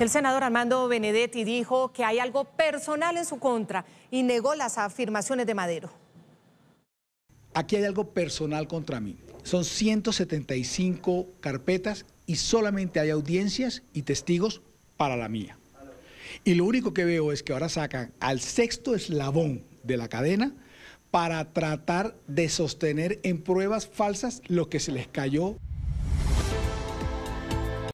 El senador Armando Benedetti dijo que hay algo personal en su contra y negó las afirmaciones de Madero. Aquí hay algo personal contra mí. Son 175 carpetas y solamente hay audiencias y testigos para la mía. Y lo único que veo es que ahora sacan al sexto eslabón de la cadena para tratar de sostener en pruebas falsas lo que se les cayó.